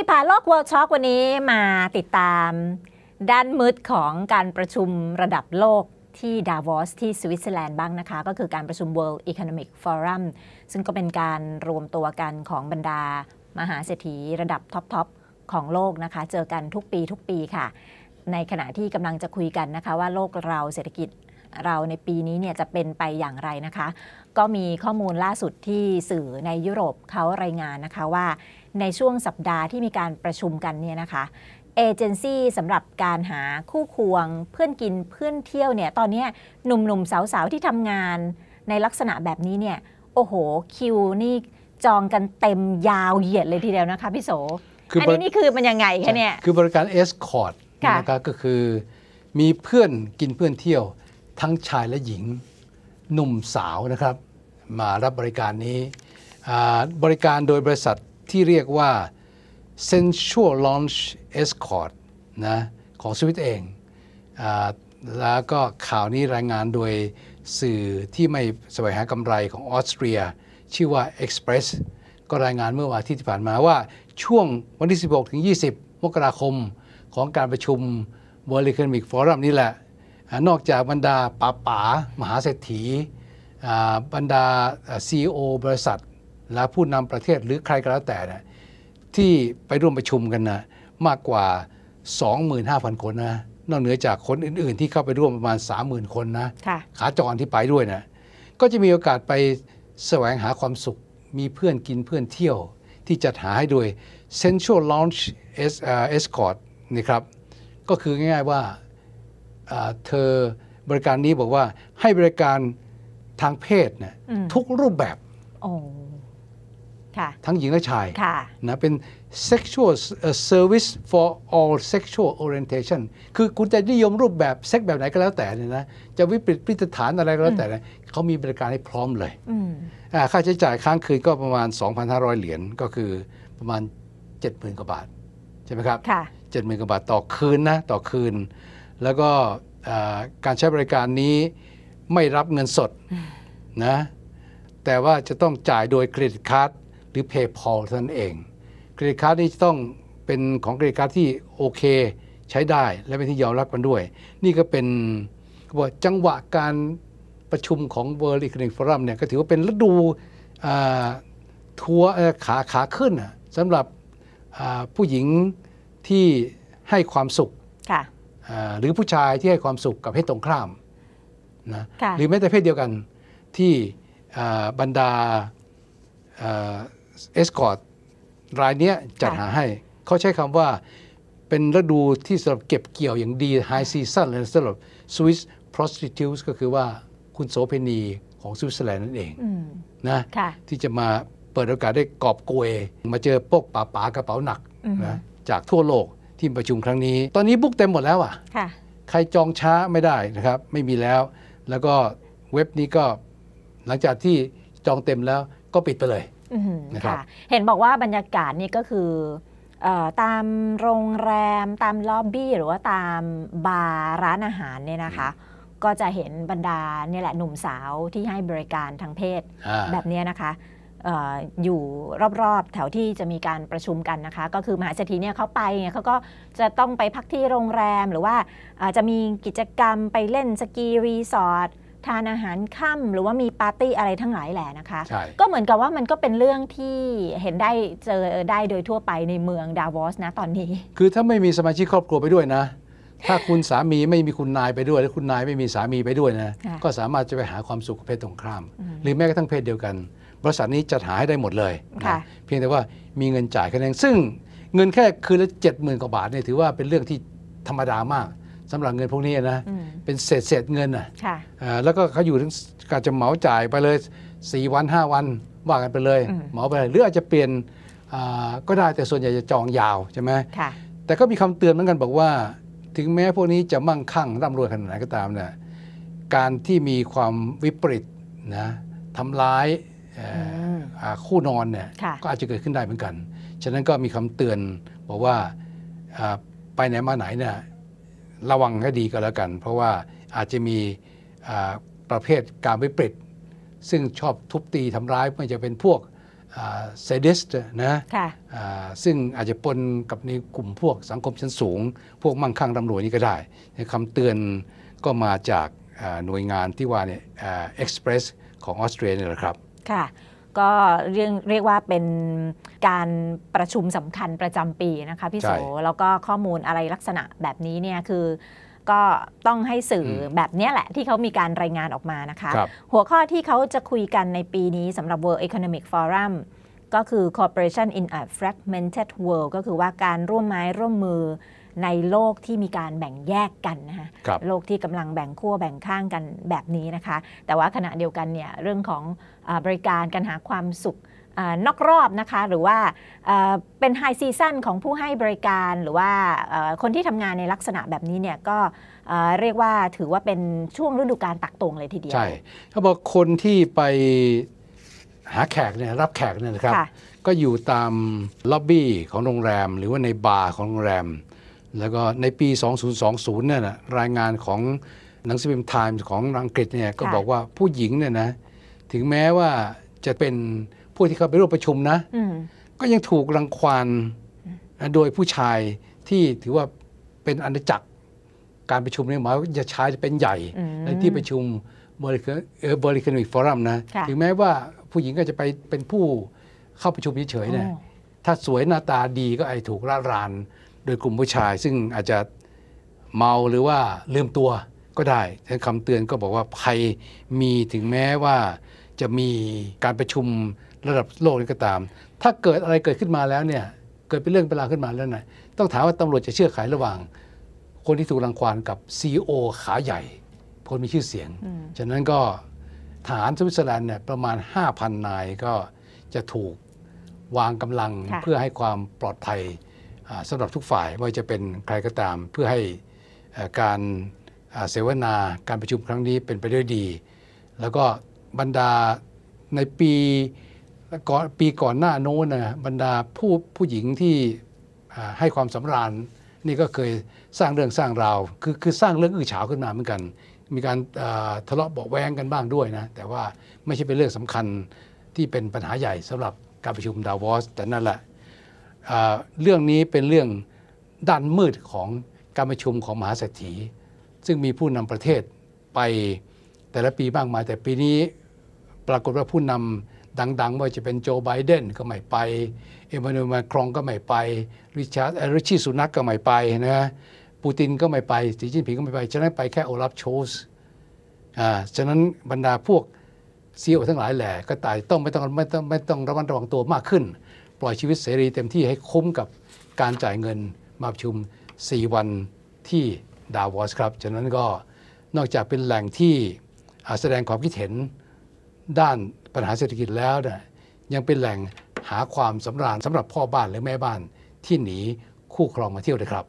ยผ่านโลก World Talk วันนี้มาติดตามด้านมืดของการประชุมระดับโลกที่ดาวอสที่สวิตเซอร์แลนด์บ้างนะคะก็คือการประชุม World Economic Forum ซึ่งก็เป็นการรวมตัวกันของบรรดามหาเศรษฐีระดับท็อปๆของโลกนะคะเจอกันทุกปีทุกปีค่ะในขณะที่กำลังจะคุยกันนะคะว่าโลกเราเศรษฐกิจเราในปีนี้เนี่ยจะเป็นไปอย่างไรนะคะ ก็มีข้อมูลล่าสุดที่สื่อในยุโรปเขารายงานนะคะว่าในช่วงสัปดาห์ที่มีการประชุมกันเนี่ยนะคะเอเจนซี่สำหรับการหาคู่ควงเพื่อนกินเพื่อนเที่ยวเนี่ยตอนนี้หนุ่มๆ สาวๆ ที่ทำงานในลักษณะแบบนี้เนี่ยโอ้โห คิวนี่จองกันเต็มยาวเหยียดเลยทีเดียวนะคะพี่โส อันนี้นี่คือมันยังไงคะเนี่ยคือบริการเอสคอร์ดนะคะก็คือมีเพื่อนกินเพื่อนเที่ยวทั้งชายและหญิง หนุ่มสาวนะครับ มารับบริการนี้ บริการโดยบริษัทที่เรียกว่า Sensual Launch Escort นะของสวิตเองอแล้วก็ข่าวนี้รายงานโดยสื่อที่ไม่สวยหากำไรของออสเตรีย ชื่อว่า Express ก็รายงานเมื่อวันอาทิตย์ที่ผ่านมาว่าช่วงวันที่ 16 20 มกราคมของการประชุม World Economic Forum นี่แหละนอกจากบรรดาป๋าป๋ามหาเศรษฐีบรรดาซีโอบริษัท และผู้นำประเทศหรือใครก็แล้วแต่ ที่ไปร่วมประชุมกันนะมากกว่า 25,000คนนะนอกเหนือจากคนอื่น ๆ ที่เข้าไปร่วมประมาณ 30,000 คนนะขาจรที่ไปด้วยนะก็จะมีโอกาสไปแสวงหาความสุขมีเพื่อนกินเพื่อนเที่ยว ที่จัดหาให้โดย Central Launch Escort นี่ครับก็คือง่ายๆว่าเธอบริการนี้บอกว่าให้บริการทางเพศเนี่ยทุกรูปแบบทั้งหญิงและชายนะเป็น sexual service for all sexual orientation คือคุณจะนิยมรูปแบบเซ็กแบบไหนก็แล้วแต่เนี่ยนะจะวิปริตพิรฐานอะไรก็แล้วแต่นะเขามีบริการให้พร้อมเลย ค่าใช้จ่ายค้างคืนก็ประมาณ 2,500 เหรียญก็คือประมาณ 70,000กว่าบาท ใช่ไหมครับเจ็ด0นกว่าบาทต่อคืนนะต่อคืนแล้วก็การใช้บริการนี้ไม่รับเงินสดนะแต่ว่าจะต้องจ่ายโดยเครดิตคัร์ดหรือเพย์พอลนั่นเองเครดิตคัร์ดนี่ต้องเป็นของเครดิตคัร์ดที่โอเค ใช้ได้และเป็นที่ยอมรับกันด้วย นี่ก็เป็นว่าจังหวะการประชุมของ World Economic Forum เนี่ยก็ถือว่าเป็นฤดูทัวร์ขาขาขึ้นสำหรับผู้หญิงที่ให้ความสุขหรือผู้ชายที่ให้ความสุขกับเพศตรงข้ามนะหรือแม้แต่เพศเดียวกันที่บรรดาเอสคอร์ดรายนี้จัดหาให้เขาใช้คำว่าเป็นฤดูที่สำหรับเก็บเกี่ยวอย่างดีไฮซีซั่นเลยสำหรับสวิสโปรสติทิวส์ก็คือว่าคุณโสเพณีของสวิตเซอร์แลนด์นั่นเองนะที่จะมาเปิดโอกาสได้กอบโกยมาเจอพวกป๋าป๋ากระเป๋าหนักนะจากทั่วโลกที่ประชุมครั้งนี้ ตอนนี้บุ๊กเต็มหมดแล้วอ่ะค่ะ ใครจองช้าไม่ได้นะครับ ไม่มีแล้ว แล้วก็เว็บนี้ก็หลังจากที่จองเต็มแล้วก็ปิดไปเลยนะครับเห็นบอกว่าบรรยากาศนี่ก็คือตามโรงแรมตามล็อบบี้หรือว่าตามบาร์ร้านอาหารเนี่ยนะคะ ก็จะเห็นบรรดาเนี่ยแหละหนุ่มสาวที่ให้บริการทางเพศ แบบนี้นะคะอยู่รอบๆแถวที่จะมีการประชุมกันนะคะก็คือ มหาเศรษฐีเนี่ยเขาไปเนี่ยเขาก็จะต้องไปพักที่โรงแรมหรือว่าจะมีกิจกรรมไปเล่นสกีรีสอร์ททานอาหารค่ำหรือว่ามีปาร์ตี้อะไรทั้งหลายแหละนะคะก็เหมือนกับว่ามันก็เป็นเรื่องที่เห็นได้เจอได้โดยทั่วไปในเมืองดาวอสนะตอนนี้ คือถ้าไม่มีสมาชิกครอบครัวไปด้วยนะถ้าคุณสามีไม่มีคุณนายไปด้วยและคุณนายไม่มีสามีไปด้วยนะก็สามารถจะไปหาความสุขเพศตรงข้ามหรือแม้กระทั่งเพศเดียวกันบริษัทนี้จัดหาให้ได้หมดเลยนะเพียงแต่ว่ามีเงินจ่ายคะแนนซึ่งเงินแค่คืนละเจ็ดหมื่นกว่าบาทเนี่ยถือว่าเป็นเรื่องที่ธรรมดามาก สำหรับเงินพวกนี้นะ เป็นเศษเศษเงินอ่ะแล้วก็เขาอยู่ถึงการจะเหมาจ่ายไปเลย 4 วัน 5 วันว่ากันไปเลยเหมาไปเลยหรืออาจจะเปลี่ยนก็ได้แต่ส่วนใหญ่จะจองยาวใช่ไหมแต่ก็มีคำเตือนเหมือนกันบอกว่า ถึงแม้พวกนี้จะมั่งคั่งร่ำรวยขนาดไหนก็ตามเนี่ยการที่มีความวิปริตนะทำร้ายคู่นอนเนี่ยก็อาจจะเกิดขึ้นได้เหมือนกัน ฉะนั้นก็มีคำเตือนบอกว่าไปไหนมาไหนเนี่ยระวังให้ดีก็แล้วกัน เพราะว่าอาจจะมีประเภทการวิปริตซึ่งชอบทุบตีทำร้ายไม่จะเป็นพวกเซดิสนะซึ่งอาจจะปนกับในกลุ่มพวกสังคมชั้นสูง พวกมั่งคั่งร่ำรวยนี่ก็ได้คำเตือนก็มาจากหน่วยงานที่ว่าเนี่ยเอ็กซ์เพรสของออสเตรเลียนะครับค่ะ ก็เรื่องเรียกว่าเป็นการประชุมสำคัญประจำปีนะคะพี่โสแล้วก็ข้อมูลอะไรลักษณะแบบนี้เนี่ยคือ ก็ต้องให้สื่อแบบนี้แหละ ที่เขามีการรายงานออกมานะคะคหัวข้อที่เขาจะคุยกันในปีนี้สำหรับ World Economic Forum ก็คือ Cooperation in a Fragmented World ก็คือว่าการร่วมไม้ร่วมมือในโลกที่มีการแบ่งแยกกันนะคะโลกที่กำลังแบ่งขั้วแบ่งข้างกันแบบนี้นะคะ แต่ว่าขณะเดียวกันเนี่ยเรื่องของอบริการการหาความสุขนอกรอบนะคะหรือว่าเป็นไฮซีซั่นของผู้ให้บริการหรือว่าคนที่ทำงานในลักษณะแบบนี้เนี่ยก็เรียกว่าถือว่าเป็นช่วงฤดูการตักตวงเลยทีเดียว ใช่เขาบอกคนที่ไปหาแขกเนี่ยรับแขกเนี่ยนะครับ ก็อยู่ตามล็อบบี้ของโรงแรม หรือว่าในบาร์ของโรงแรมแล้วก็ในปี 2020 เนี่ยนะรายงานของหนังสือพิมพ์ไทม์ของอังกฤษเนี่ยก็บอกว่าผู้หญิงเนี่ยนะถึงแม้ว่าจะเป็นผู้ที่เข้าไปร่วมประชุมนะก็ยังถูกรังควานโดยผู้ชายที่ถือว่าเป็นอันาจักรการประชุมเนี่ยหมายว่าจะชายจะเป็นใหญ่ในที่ประชุมบริเกบรินิคฟอรัมนะถึงแม้ว่าผู้หญิงก็จะไปเป็นผู้เข้าประชุมเฉยๆเนี่ยถ้าสวยหน้าตาดีก็ไอ้ถูกละรานโดยกลุ่มผู้ชายซึ่งอาจจะเมาหรือว่าลืมตัวก็ได้ฉั้คำเตือนก็บอกว่าภัยมีถึงแม้ว่าจะมีการประชุมระดับโลกนี้ก็ตาม ถ้าเกิดอะไรเกิดขึ้นมาแล้วเนี่ย เกิดเป็นเรื่องเป็นราวขึ้นมาแล้วนะต้องถามว่าตำรวจจะเชื่อขายระหว่างคนที่ถูกรังควานกับซีโอขาใหญ่ คนมีชื่อเสียงฉะนั้นก็ฐานสวิตเซอร์แลนด์เนี่ยประมาณ 5,000 นายก็จะถูกวางกำลังเพื่อให้ความปลอดภัยสำหรับทุกฝ่ายไม่ว่าจะเป็นใครก็ตามเพื่อให้การเสวนาการประชุมครั้งนี้เป็นไปด้วยดี แล้วก็บรรดาในปีก่อนปีก่อนหน้าโน้นนะบรรดาผู้ผู้หญิงที่ให้ความสำราญนี่ก็เคยสร้างเรื่องสร้างราวคือคือสร้างเรื่องอื้อฉาวขึ้นมาเหมือนกัน มีการทะเลาะเบาแวงกันบ้างด้วยนะแต่ว่าไม่ใช่เป็นเรื่องสำคัญที่เป็นปัญหาใหญ่สำหรับการประชุมดาวอสแต่นั่นแหละเรื่องนี้เป็นเรื่องด้านมืดของการประชุมของมหาเศรษฐีซึ่งมีผู้นำประเทศไปแต่ละปีบ้างมาแต่ปีนี้ปรากฏว่าผู้นำดังๆ ว่าจะเป็นโจไบเดนก็ไม่ไปเอมานูเอลมาครองก็ไม่ไปริชาร์ดริชีสุนักก็ไม่ไปนะปูตินก็ไม่ไปสีจิ้นผิงก็ไม่ไป ฉะนั้นไปแค่โอลัฟโชสอ่าฉะนั้นบรรดาพวกซีออทั้งหลายแหล่ก็ตายต้องไม่ต้องไม่ต้องไม่ต้องระมัดระวังตัวมากขึ้นปล่อยชีวิตเสรีเต็มที่ให้คุ้มกับการจ่ายเงินมาประชุม 4 วันที่ดาวอสครับฉะนั้นก็นอกจากเป็นแหล่งที่แสดงความคิดเห็นด้านปัญหาเศรษฐกิจแล้วนะยังเป็นแหล่งหาความสำราญสำหรับพ่อบ้านหรือแม่บ้านที่หนีคู่ครองมาเที่ยวเลยครับ